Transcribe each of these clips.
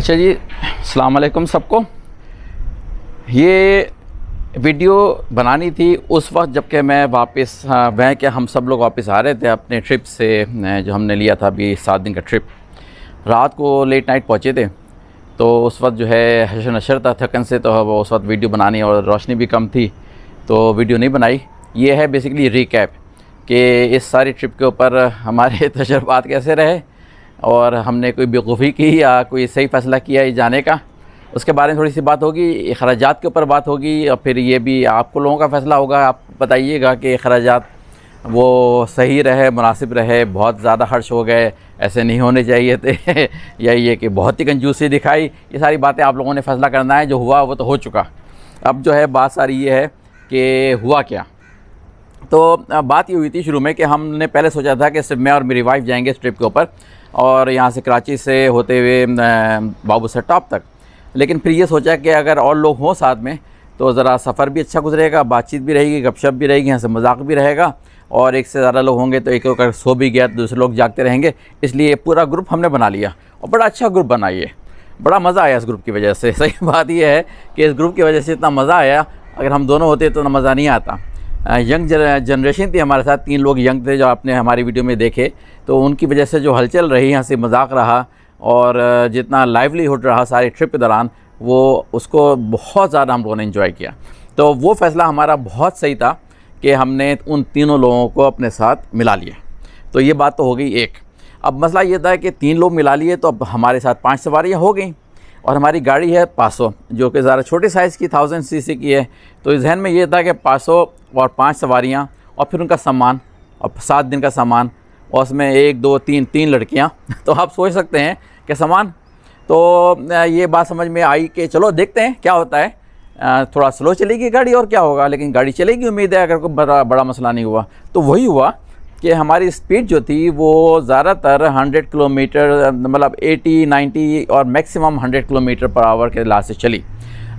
अच्छा जी अलैक्म सबको ये वीडियो बनानी थी उस वक्त जबकि मैं वापस वह हाँ, के हम सब लोग वापस आ रहे थे अपने ट्रिप से जो हमने लिया था अभी सात दिन का ट्रिप रात को लेट नाइट पहुँचे थे तो उस वक्त जो है हशर नशर था थकन से तो वो उस वक्त वीडियो बनानी और रोशनी भी कम थी तो वीडियो नहीं बनाई ये है बेसिकली रिकैप कि इस सारी ट्रिप के ऊपर हमारे तजर्बात कैसे रहे और हमने कोई बेवकूफ़ी की या कोई सही फ़ैसला किया है जाने का उसके बारे में थोड़ी सी बात होगी अखराज के ऊपर बात होगी और फिर ये भी आपको लोगों का फ़ैसला होगा आप बताइएगा कि अखराज वो सही रहे मुनासिब रहे बहुत ज़्यादा खर्च हो गए ऐसे नहीं होने चाहिए थे या ये कि बहुत ही कंजूसी दिखाई ये सारी बातें आप लोगों ने फ़ैसला करना है जो हुआ वो तो हो चुका अब जो है बात सारी ये है कि हुआ क्या तो बात ये हुई थी शुरू में कि हमने पहले सोचा था कि सिर्फ मैं और मेरी वाइफ जाएंगे इस ट्रिप के ऊपर और यहाँ से कराची से होते हुए बाबू से टॉप तक लेकिन फिर ये सोचा कि अगर और लोग हों साथ में तो ज़रा सफ़र भी अच्छा गुजरेगा बातचीत भी रहेगी गपशप भी रहेगी यहाँ से मजाक भी रहेगा और एक से ज़्यादा लोग होंगे तो एक अगर सो भी गया तो दूसरे लोग जागते रहेंगे इसलिए पूरा ग्रुप हमने बना लिया और बड़ा अच्छा ग्रुप बना ये बड़ा मज़ा आया इस ग्रुप की वजह से सही बात यह है कि इस ग्रुप की वजह से इतना मज़ा आया अगर हम दोनों होते तो ना मज़ा नहीं आता यंग जनरेशन थी हमारे साथ तीन लोग यंग थे जो आपने हमारी वीडियो में देखे तो उनकी वजह से जो हलचल रही यहाँ से मजाक रहा और जितना लाइवलीहुड रहा सारे ट्रिप के दौरान वो उसको बहुत ज़्यादा हम लोगों ने इन्जॉय किया तो वो फ़ैसला हमारा बहुत सही था कि हमने उन तीनों लोगों को अपने साथ मिला लिया तो ये बात तो हो गई एक अब मसला ये था कि तीन लोग मिला लिए तो अब हमारे साथ पांच सवारियाँ हो गई और हमारी गाड़ी है पासो जो कि ज़रा छोटे साइज़ की थाउजेंड सीसी की है तो जहन में ये था कि पासो और पाँच सवारियाँ और फिर उनका सामान और सात दिन का सामान और उसमें एक दो तीन तीन लड़कियाँ तो आप सोच सकते हैं कि सामान तो ये बात समझ में आई कि चलो देखते हैं क्या होता है थोड़ा स्लो चलेगी गाड़ी और क्या होगा लेकिन गाड़ी चलेगी उम्मीद है अगर कोई बड़ा बड़ा मसला नहीं हुआ तो वही हुआ कि हमारी स्पीड जो थी वो ज़्यादातर 100 किलोमीटर मतलब 80, 90 और मैक्सिमम 100 किलोमीटर पर आवर के लिहाज से चली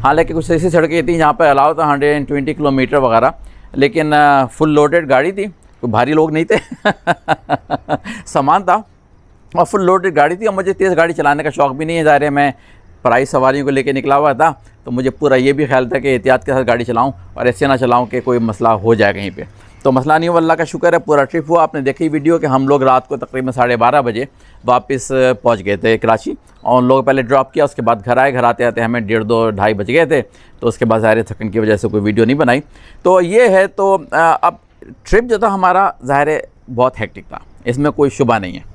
हालांकि कुछ ऐसी सड़कें थी जहाँ पर अलाउ था 120 किलोमीटर वगैरह लेकिन फुल लोडेड गाड़ी थी कोई भारी लोग नहीं थे सामान था और फुल लोडेड गाड़ी थी और मुझे तेज़ गाड़ी चलाने का शौक़ भी नहीं है ज़ाहिर मैं प्राइस सवारियों को लेकर निकला हुआ था तो मुझे पूरा ये भी ख्याल था कि एहतियात के साथ गाड़ी चलाऊँ और ऐसे ना चलाऊँ कि कोई मसला हो जाए कहीं पर तो मसला नहीं हुआ अल्लाह का शुक्र है पूरा ट्रिप हुआ आपने देखी वीडियो कि हम लोग रात को तकरीबन साढ़े बारह बजे वापस पहुंच गए थे कराची और उन लोग पहले ड्रॉप किया उसके बाद घर आए घर आते आते हमें डेढ़ दो ढाई बज गए थे तो उसके बाद ज़ाहिर थकन की वजह से कोई वीडियो नहीं बनाई तो ये है तो अब ट्रिप जो था हमारा ज़ाहिर बहुत हैक्टिक था इसमें कोई शुबा नहीं है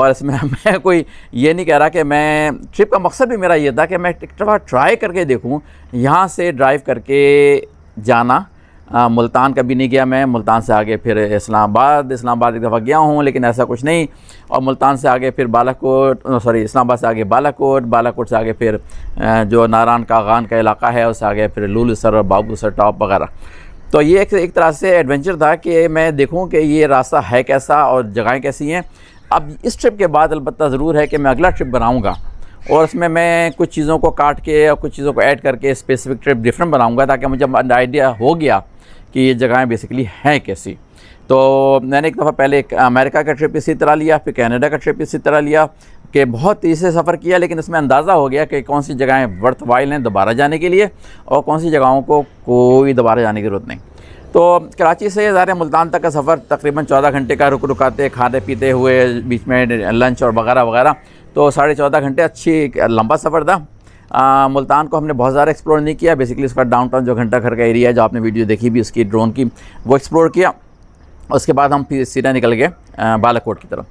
और इसमें मैं कोई ये नहीं कह रहा कि मैं ट्रिप का मकसद भी मेरा ये था कि मैं एक ट्राई करके देखूँ यहाँ से ड्राइव करके जाना आ, हाँ, मुल्तान कभी नहीं गया मैं मुल्तान से आगे फिर इस्लामाबाद इस्लामाबाद एक दफ़ा गया हूँ लेकिन ऐसा कुछ नहीं और मुल्तान से आगे फिर बालाकोट सॉरी इस्लामाबाद से आगे बालाकोट बालाकोट से आगे फिर जो नारायण कागान का इलाका है उससे आगे फिर लूल सर और बाबू सर टॉप वगैरह तो ये एक, एक तरह से एडवेंचर था कि मैं देखूँ कि ये रास्ता है कैसा और जगहें कैसी हैं अब इस ट्रिप के बाद अलबत्त ज़रूर है कि मैं अगला ट्रिप बनाऊँगा और उसमें मैं कुछ चीज़ों को काट के और कुछ चीज़ों को ऐड करके स्पेसिफिक ट्रिप डिफरेंट बनाऊंगा ताकि मुझे आइडिया हो गया कि ये जगहें बेसिकली हैं कैसी तो मैंने एक दफ़ा पहले अमेरिका का ट्रिप इसी तरह लिया फिर कनाडा का ट्रिप इसी तरह लिया कि बहुत तेज़ी से सफ़र किया लेकिन इसमें अंदाज़ा हो गया कि कौन सी जगहें वर्थ वाइल हैं दोबारा जाने के लिए और कौन सी जगहों को कोई दोबारा जाने की ज़रूरत नहीं तो कराची से ज़ाहिर मुल्तान तक का सफ़र तकरीबन चौदह घंटे का रुक रुकाते खाते पीते हुए बीच में लंच और वगैरह वगैरह तो साढ़े चौदह घंटे अच्छी लंबा सफ़र था आ, मुल्तान को हमने बहुत ज़्यादा एक्सप्लोर नहीं किया बेसिकली उसका डाउनटाउन जो घंटा घर का एरिया है जो आपने वीडियो देखी भी उसकी ड्रोन की वो एक्सप्लोर किया उसके बाद हम फिर सीधा निकल गए बालाकोट की तरफ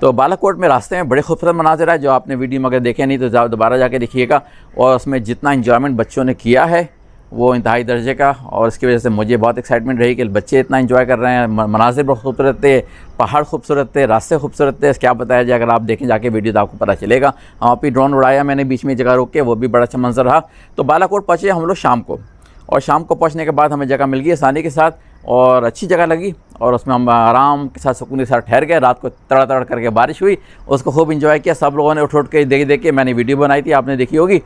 तो बालाकोट में रास्ते में बड़े खूबसूरत मनाजर है जो आपने वीडियो में अगर देखे नहीं तो दोबारा जाके देखिएगा और उसमें जितना इन्जॉयमेंट बच्चों ने किया है वो इंतहाई दर्जे का और इसकी वजह से मुझे बहुत एक्साइटमेंट रही कि बच्चे इतना इन्जॉय कर रहे हैं मनाजिर बहुत खूबसूरत थे पहाड़ खूबसूरत थे रास्ते खूबसूरत थे क्या बताया जाए अगर आप देखें जाके वीडियो तो आपको पता चलेगा हम आप ही ड्रोन उड़ाया मैंने बीच में जगह रोक के वो भी बड़ा अच्छा मंजर रहा तो बालाकोट पहुँचे हम लोग शाम को और शाम को पहुँचने के बाद हमें जगह मिल गई आसानी के साथ और अच्छी जगह लगी और उसमें हम आराम के साथ सुकून के साथ ठहर गए रात को तड़ा तड़ करके बारिश हुई उसको खूब इन्जॉय किया सब लोगों ने उठ उठ के देख देख के मैंने वीडियो बनाई थी आपने देखी होगी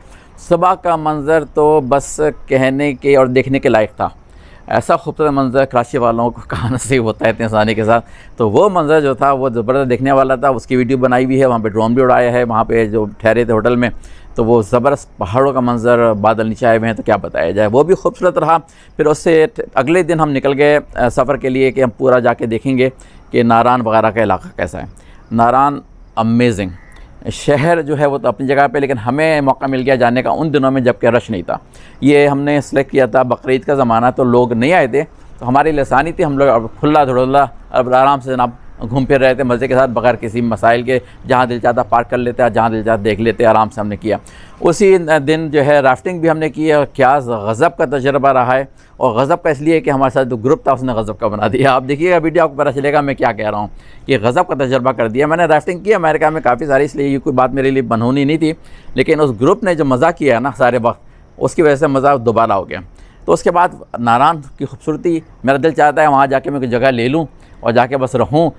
सुबह का मंज़र तो बस कहने के और देखने के लायक था ऐसा खूबसूरत मंज़र कराची वालों को कहाँ से होता है इतने आसानी के साथ तो वो मंज़र जो था वो ज़बरदस्त देखने वाला था उसकी वीडियो बनाई हुई है वहाँ पे ड्रोन भी उड़ाया है वहाँ पे जो ठहरे थे होटल में तो वो ज़बरदस्त पहाड़ों का मंज़र बादल नीचे आए हुए हैं तो क्या बताया जाए वो भी खूबसूरत रहा फिर उससे अगले दिन हम निकल गए सफ़र के लिए कि हम पूरा जाके देखेंगे कि नारायण वगैरह का इलाका कैसा है नारान अमेजिंग शहर जो है वो तो अपनी जगह पे लेकिन हमें मौका मिल गया जाने का उन दिनों में जबकि रश नहीं था ये हमने सेलेक्ट किया था बकरीद का ज़माना तो लोग नहीं आए थे तो हमारी लसानी थी हम लोग अब खुला धुड़ुल्ला अब आराम से जनाब घूम फिर रहे थे मज़े के साथ बगैर किसी मसाइल के जहाँ दिल चाहता पार्क कर लेते हैं जहाँ दिल चाहता देख लेते आराम से हमने किया उसी दिन जो है राफ्टिंग भी हमने की है और क्या गज़ब का तजर्बा रहा है और गज़ब का इसलिए कि हमारे साथ जो ग्रुप था उसने गज़ब का बना दिया आप देखिएगा वीडियो आपको पता चलेगा मैं क्या कह रहा हूँ कि गज़ब का तजर्बा कर दिया मैंने राफ्टिंग की अमेरिका में काफ़ी सारी इसलिए ये कोई बात मेरे लिए बनहोनी नहीं थी लेकिन उस ग्रुप ने जो मज़ा किया है ना सारे वक्त उसकी वजह से मज़ा दोबारा हो गया तो उसके बाद नारायण की खूबसूरती मेरा दिल चाहता है वहाँ जाके मैं कोई जगह ले लूँ और जाके बस रहूँ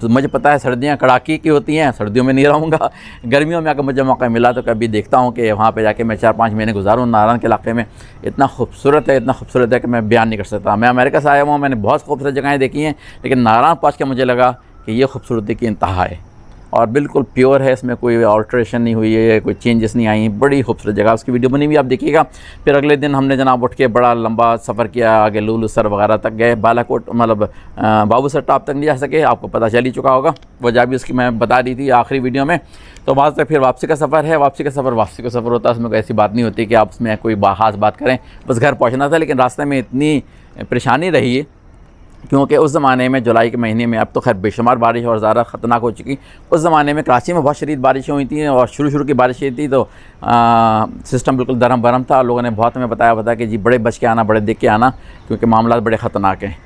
तो मुझे पता है सर्दियाँ कड़ाके की होती हैं सर्दियों में नहीं रहूँगा गर्मियों में अगर मुझे मौका मिला तो कभी देखता हूँ कि वहाँ पे जाके मैं चार पाँच महीने गुजारूँ नारायण के इलाके में इतना खूबसूरत है इतना खूबसूरत है कि मैं बयान नहीं कर सकता मैं अमेरिका से आया हुआ मैंने बहुत खूबसूरत जगहें देखी हैं लेकिन नारायण पहुँच के मुझे लगा कि ये खूबसूरती की इंतहा है और बिल्कुल प्योर है इसमें कोई ऑल्ट्रेशन नहीं हुई है कोई चेंजेस नहीं आई बड़ी खूबसूरत जगह उसकी वीडियो बनी हुई आप देखिएगा फिर अगले दिन हमने जनाब उठ के बड़ा लंबा सफ़र किया आगे लूलू सर वगैरह तक गए बालाकोट मतलब बाबू सर टॉप तक नहीं जा सके आपको पता चल ही चुका होगा वजह भी उसकी मैं बता दी थी आखिरी वीडियो में तो वहाँ तक फिर वापसी का सफ़र है वापसी का सफ़र वापसी का सफ़र होता है उसमें कोई ऐसी बात नहीं होती कि आप उसमें कोई खास बात करें बस घर पहुँचना था लेकिन रास्ते में इतनी परेशानी रही है क्योंकि उस ज़माने में जुलाई के महीने में अब तो खैर बेशुमार बारिश और ज़्यादा ख़तरनाक हो चुकी उस ज़माने में कराची में बहुत शरीद बारिशें हुई थी और शुरू शुरू की बारिशें थी तो आ, सिस्टम बिल्कुल धर्म भरम था लोगों ने बहुत हमें बताया बताया कि जी बड़े बच के आना बड़े देख के आना क्योंकि मामला बड़े ख़तरनाक हैं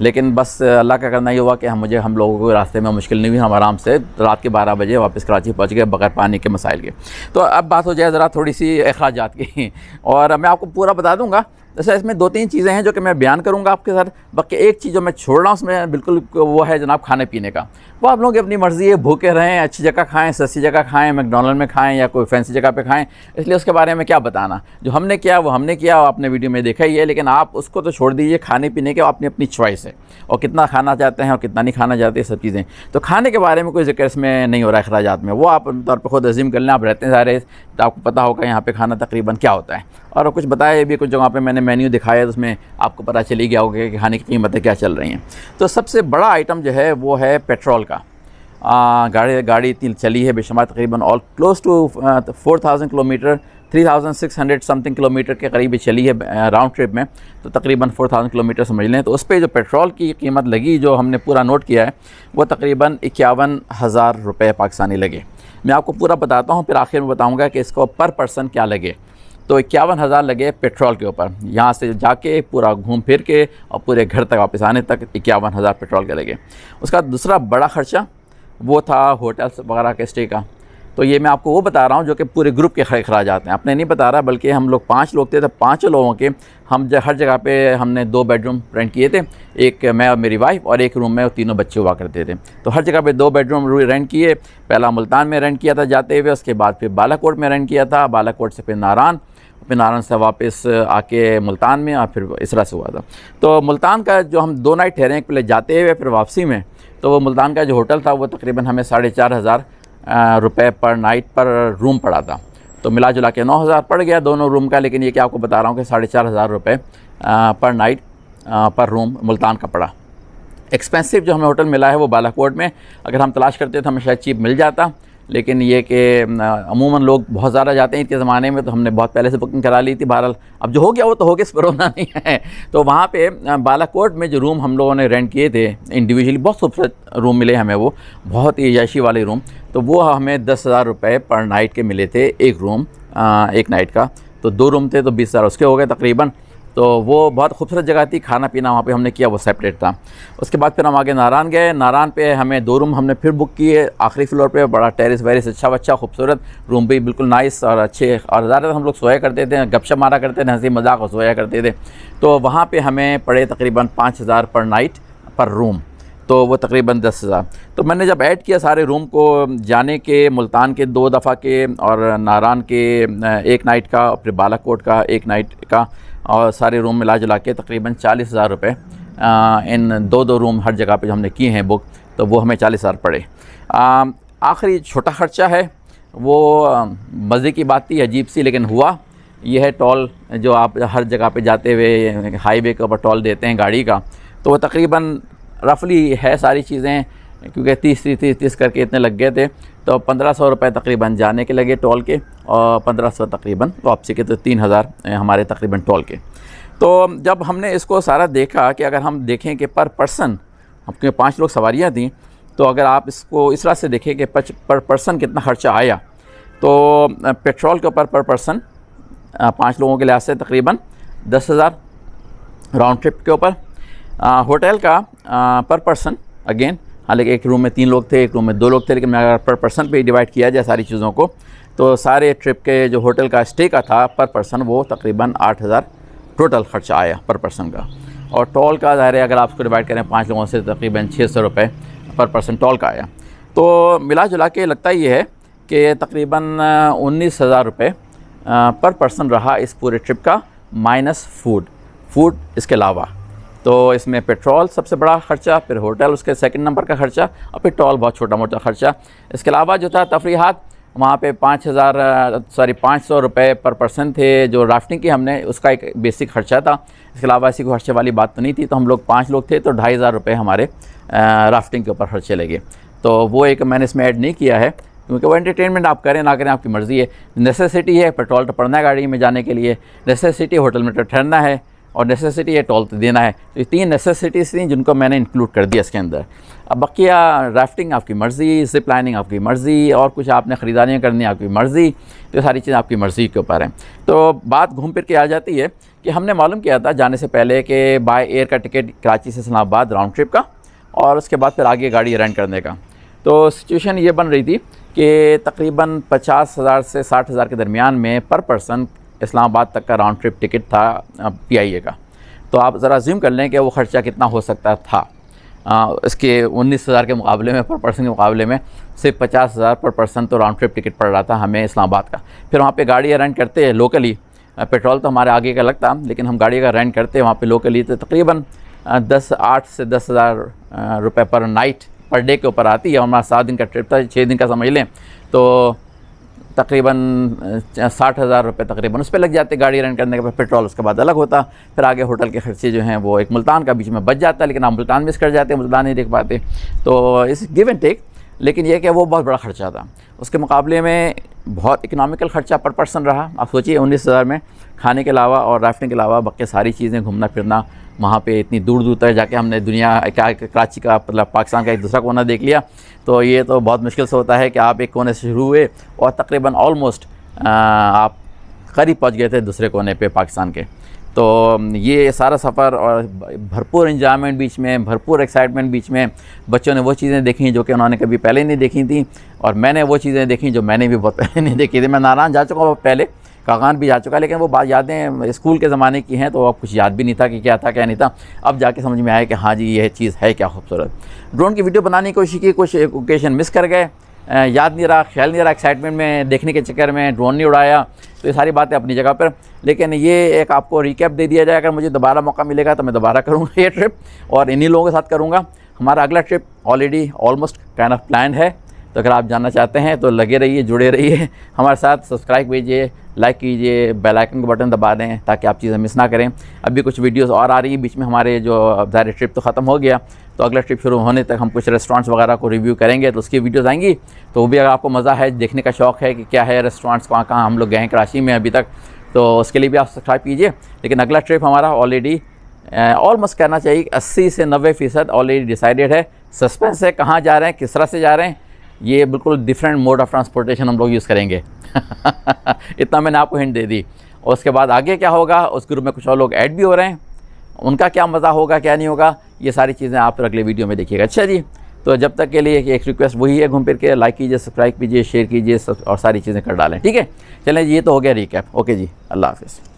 लेकिन बस अल्लाह का करना ये हुआ कि हम मुझे हम लोगों को रास्ते में मुश्किल नहीं हुई हम आराम से रात के बारह बजे वापस कराची पहुँच गए बगैर पानी के मसाइल के तो अब बात हो जाए ज़रा थोड़ी सी अखराज की और मैं आपको पूरा बता दूँगा जैसे इसमें दो तीन चीज़ें हैं जो कि मैं बयान करूंगा आपके साथ बाकी एक चीज़ जो मैं छोड़ रहा हूँ उसमें बिल्कुल वो है जनाब खाने पीने का वो आप लोगों की अपनी मर्ज़ी है भूखे रहें अच्छी जगह खाएं सस्ती जगह खाएं मैकडोनल्ड में खाएं या कोई फैंसी जगह पे खाएं इसलिए उसके बारे में क्या बताना जो हमने किया वो हमने किया आपने वीडियो में देखा ही है लेकिन आप उसको तो छोड़ दीजिए खाने पीने के अपनी अपनी च्वाइस है और कितना खाना चाहते हैं और कितना नहीं खाना चाहते सब चीज़ें तो खाने के बारे में कोई जिक्र इसमें नहीं हो रहा है अखराज में वो आप तौर पर खुद अजीम कर लें आप रहते हैं सारे तो आपको पता होगा यहाँ पर खाना तकरीबन क्या होता है और कुछ बताया भी कुछ जगह पर मैंने मेन्यू दिखाया तो उसमें आपको पता चली गया होगा कि खाने की कीमतें क्या चल रही हैं तो सबसे बड़ा आइटम जो है वो है पेट्रोल का आ, गाड़ी गाड़ी इतनी चली है बेशुमार तकरीबन all close to four thousand kilometre three thousand six hundred something kilometre के करीब चली है राउंड ट्रिप में तो तकरीबन फोर थाउजेंड किलोमीटर समझ लें तो उस पर जो पेट्रोल की कीमत लगी जो हमने पूरा नोट किया है वो तकरीबन इक्यावन हज़ार रुपये पाकिस्तानी लगे मैं आपको पूरा बताता हूँ फिर आखिर में बताऊँगा कि इसको पर पर्सन क्या लगे तो इक्यावन हज़ार लगे पेट्रोल के ऊपर यहाँ से जाके पूरा घूम फिर के और पूरे घर तक वापस आने तक इक्यावन हज़ार पेट्रोल के लगे उसका दूसरा बड़ा ख़र्चा वो था होटल्स वगैरह के स्टे का तो ये मैं आपको वो बता रहा हूँ जो कि पूरे ग्रुप के खरा आते हैं अपने नहीं बता रहा बल्कि हम लोग पाँच लोग थे तो पाँचों लोगों के हम हर जगह पर हमने दो बेडरूम रेंट किए थे एक मैं और मेरी वाइफ और एक रूम में तीनों बच्चे हुआ करते थे तो हर जगह पे दो बेडरूम रेंट किए पहला मुल्तान में रेंट किया था जाते हुए उसके बाद फिर बालाकोट में रेंट किया था बालाकोट से फिर नारान फिर नारायण साहब वापस आके मुल्तान में और फिर इसरा से हुआ था तो मुल्तान का जो हम दो नाइट ठहरे हैं पहले जाते हुए फिर वापसी में तो वो मुल्तान का जो होटल था वो तकरीबन हमें साढ़े चार हज़ार रुपये पर नाइट पर रूम पड़ा था तो मिला जुला के नौ हज़ार पड़ गया दोनों रूम का लेकिन ये क्या आपको बता रहा हूँ कि साढ़े चार हज़ार रुपये पर नाइट पर रूम मुल्तान का पड़ा एक्सपेंसिव जो हमें होटल मिला है वो बालाकोट में अगर हम तलाश करते तो हमें शायद चीप मिल जाता लेकिन ये कि अमूमन लोग बहुत ज़्यादा जाते हैं इतने ज़माने में तो हमने बहुत पहले से बुकिंग करा ली थी बहरहाल अब जो हो गया वो तो हो गया रोना नहीं है तो वहाँ पे बालाकोट में जो रूम हम लोगों ने रेंट किए थे इंडिविजुअली बहुत खूबसूरत रूम मिले हमें वो बहुत ही याशी वाले रूम तो वो हमें दस हज़ार रुपये पर नाइट के मिले थे एक रूम एक नाइट का तो दो रूम थे तो बीस हज़ार उसके हो गए तकरीबन तो वो बहुत खूबसूरत जगह थी खाना पीना वहाँ पे हमने किया वो सेपरेट था उसके बाद फिर हम आगे नारायण गए नारायण पे हमें दो रूम हमने फिर बुक किए आखिरी फ्लोर पे बड़ा टेरेस वेरिस अच्छा अच्छा खूबसूरत रूम भी बिल्कुल नाइस और अच्छे और ज़्यादातर हम लोग सोया करते थे गपशप मारा करते थे हंसी मजाक और सोया करते थे तो वहाँ पर हमें पड़े तकरीबन पाँच पर नाइट पर रूम तो वो तकरीबन दस हज़ार तो मैंने जब ऐड किया सारे रूम को जाने के मुल्तान के दो दफ़ा के और नारायण के एक नाइट का फिर बालाकोट का एक नाइट का और सारे रूम मिला जुला के तकरीबन चालीस हज़ार रुपये इन दो दो रूम हर जगह पे जो हमने किए हैं बुक तो वो हमें चालीस हज़ार पड़े आखिरी छोटा ख़र्चा है वो मज़े की बात थी अजीब सी लेकिन हुआ यह है टोल जो आप हर जगह पे जाते हुए हाईवे के ऊपर टॉल देते हैं गाड़ी का तो वो तकरीबन रफली है सारी चीज़ें क्योंकि तीस तीस तीस तीस करके इतने लग गए थे तो पंद्रह सौ रुपये तकरीबन जाने के लगे टोल के और पंद्रह सौ तकरीबन वापसी के तो तीन हज़ार हमारे तकरीबन टोल के तो जब हमने इसको सारा देखा कि अगर हम देखें कि पर पर्सन क्योंकि पाँच लोग सवारियाँ दी तो अगर आप इसको इस तरह से देखें कि पर पर्सन कितना खर्चा आया तो पेट्रोल के ऊपर पर पर्सन पाँच लोगों के लिहाज से तकरीबन दस हज़ार राउंड ट्रिप के ऊपर होटल का पर पर्सन अगेन हालांकि एक रूम में तीन लोग थे एक रूम में दो लोग थे लेकिन अगर पर पर्सन पे डिवाइड किया जाए सारी चीज़ों को तो सारे ट्रिप के जो होटल का स्टे का था पर पर्सन वो तकरीबन आठ हज़ार टोटल ख़र्चा आया पर पर्सन का और टोल का ज़ाहिर है अगर आप उसको डिवाइड करें पाँच लोगों से तो तकरीबन छः सौ रुपये पर पर्सन टोल का आया तो मिला जुला के लगता ये है कि तकरीबन उन्नीस हज़ार रुपये पर पर्सन रहा इस पूरे ट्रिप का माइनस फूड फूड इसके अलावा तो इसमें पेट्रोल सबसे बड़ा ख़र्चा फिर होटल उसके सेकंड नंबर का ख़र्चा और फिर टॉल बहुत छोटा मोटा ख़र्चा इसके अलावा जो था तफरीहत वहाँ पे पाँच हज़ार सॉरी पाँच सौ रुपये पर पर्सन थे जो राफ्टिंग की हमने उसका एक बेसिक खर्चा था इसके अलावा ऐसी कोई खर्चे वाली बात तो नहीं थी तो हम लोग पाँच लोग थे तो ढाई हज़ार रुपये हमारे राफ्टिंग के ऊपर खर्चे लगे तो वो एक मैंने इसमें ऐड नहीं किया है क्योंकि वो एंटरटेनमेंट आप करें ना करें आपकी मर्ज़ी है नेसेसिटी है पेट्रोल तो पड़ना है गाड़ी में जाने के लिए नेसेसिटी होटल में तो ठहरना है और नेसेसिटी एट ऑल देना है तो ये तीन नेसेसिटीज़ थी जिनको मैंने इंक्लूड कर दिया इसके अंदर अब बकिया राफ्टिंग आपकी मर्ज़ी जिप लाइनिंग आपकी मर्ज़ी और कुछ आपने ख़रीदारियाँ करनी आपकी मर्ज़ी तो ये सारी चीज़ें आपकी मर्ज़ी के ऊपर हैं तो बात घूम फिर के आ जाती है कि हमने मालूम किया था जाने से पहले कि बाय एयर का टिकट कराची से इस्लामाबाद राउंड ट्रिप का और उसके बाद फिर आगे गाड़ी रेंट करने का तो सिचुएशन ये बन रही थी कि तकरीबन पचास हज़ार से साठ हज़ार के दरमियान में पर पर्सन इस्लामाबाद तक का राउंड ट्रिप टिकट था पी का तो आप ज़रा ज्यूम कर लें कि वो ख़र्चा कितना हो सकता था आ, इसके उन्नीस हज़ार के मुकाबले में पर पर्सन के मुकाबले में सिर्फ पचास हज़ार पर पर्सन तो राउंड ट्रिप टिकट पड़ रहा था हमें इस्लामाबाद का फिर वहाँ पे गाड़ी रेंट करते हैं लोकली पेट्रोल तो हमारे आगे का लगता लेकिन हम गाड़ी का रेंट करते हैं वहाँ पे लोकली तो तकरीबन दस आठ से दस हज़ार रुपये पर नाइट पर डे के ऊपर आती है हमारा सात दिन का ट्रिप था छः दिन का समझ लें तो तकरीबन साठ हज़ार रुपये तकरीबन उस पर लग जाते गाड़ी रेंट करने के बाद पेट्रोल उसके बाद अलग होता फिर आगे होटल के खर्चे जो हैं वो एक मुल्तान का बीच में बच जाता है लेकिन आप मुल्तान मिस कर जाते हैं मुल्तान नहीं देख पाते तो इस गिव एंड टेक लेकिन यह कि वो बहुत बड़ा ख़र्चा था उसके मुकाबले में बहुत इकनॉमिकल ख़र्चा पर पर्सन रहा आप सोचिए उन्नीस हज़ार में खाने के अलावा और राफ्टिंग के अलावा बक्के सारी चीज़ें घूमना फिरना वहाँ पे इतनी दूर दूर तक जाके हमने दुनिया का कराची का मतलब पाकिस्तान का एक दूसरा कोना देख लिया तो ये तो बहुत मुश्किल से होता है कि आप एक कोने से शुरू हुए और तकरीबन ऑलमोस्ट आप करीब पहुँच गए थे दूसरे कोने पर पाकिस्तान के तो ये सारा सफ़र और भरपूर इन्जॉयमेंट बीच में भरपूर एक्साइटमेंट बीच में बच्चों ने वो चीज़ें देखी जो कि उन्होंने कभी पहले नहीं देखी थी और मैंने वो चीज़ें देखी जो मैंने भी बहुत पहले नहीं देखी थी मैं नारायण जा चुका हूँ पहले कागान भी जा चुका है लेकिन वो बात यादें स्कूल के ज़माने की हैं तो अब कुछ याद भी नहीं था कि क्या था क्या नहीं था अब जाके समझ में आया कि हाँ जी यह चीज़ है क्या खूबसूरत ड्रोन की वीडियो बनाने की कोशिश की कुछ ओकेशन मिस कर गए याद नहीं रहा ख्याल नहीं रहा एक्साइटमेंट में देखने के चक्कर में ड्रोन नहीं उड़ाया तो ये सारी बातें अपनी जगह पर लेकिन ये एक आपको रिकैप दे दिया जाए अगर मुझे दोबारा मौका मिलेगा तो मैं दोबारा करूँगा ये ट्रिप और इन्हीं लोगों के साथ करूँगा हमारा अगला trip already almost kind of plan है तो अगर आप जानना चाहते हैं तो लगे रहिए जुड़े रहिए हमारे साथ सब्सक्राइब कीजिए लाइक कीजिए बेल आइकन का बटन दबा दें ताकि आप चीज़ें मिस ना करें अभी कुछ वीडियोस और आ रही है बीच में हमारे जो ज़ाहिर ट्रिप तो ख़त्म हो गया तो अगला ट्रिप शुरू होने तक हम कुछ रेस्टोरेंट्स वगैरह को रिव्यू करेंगे तो उसकी वीडियोज़ आएंगी तो वो भी अगर आपको मज़ा है देखने का शौक़ है कि क्या है रेस्टोरेंट्स कहाँ कहाँ हम लोग गए हैं कराची में अभी तक तो उसके लिए भी आप सब्सक्राइब कीजिए लेकिन अगला ट्रिप हमारा ऑलरेडी ऑलमोस्ट कहना चाहिए अस्सी से नब्बे फ़ीसद ऑलरेडी डिसाइडेड है सस्पेंस है कहाँ जा रहे हैं किस तरह से जा रहे हैं ये बिल्कुल डिफरेंट मोड ऑफ ट्रांसपोर्टेशन हम लोग यूज़ करेंगे इतना मैंने आपको हिंट दे दी और उसके बाद आगे क्या होगा उस ग्रुप में कुछ और लोग ऐड भी हो रहे हैं उनका क्या मज़ा होगा क्या नहीं होगा ये सारी चीज़ें आप अगले वीडियो में देखिएगा अच्छा जी तो जब तक के लिए एक रिक्वेस्ट वही है घूम फिर के लाइक कीजिए सब्सक्राइब कीजिए शेयर कीजिए और सारी चीज़ें कर डालें ठीक है चलें जी ये तो हो गया रिकैप ओके जी अल्लाह हाफिज़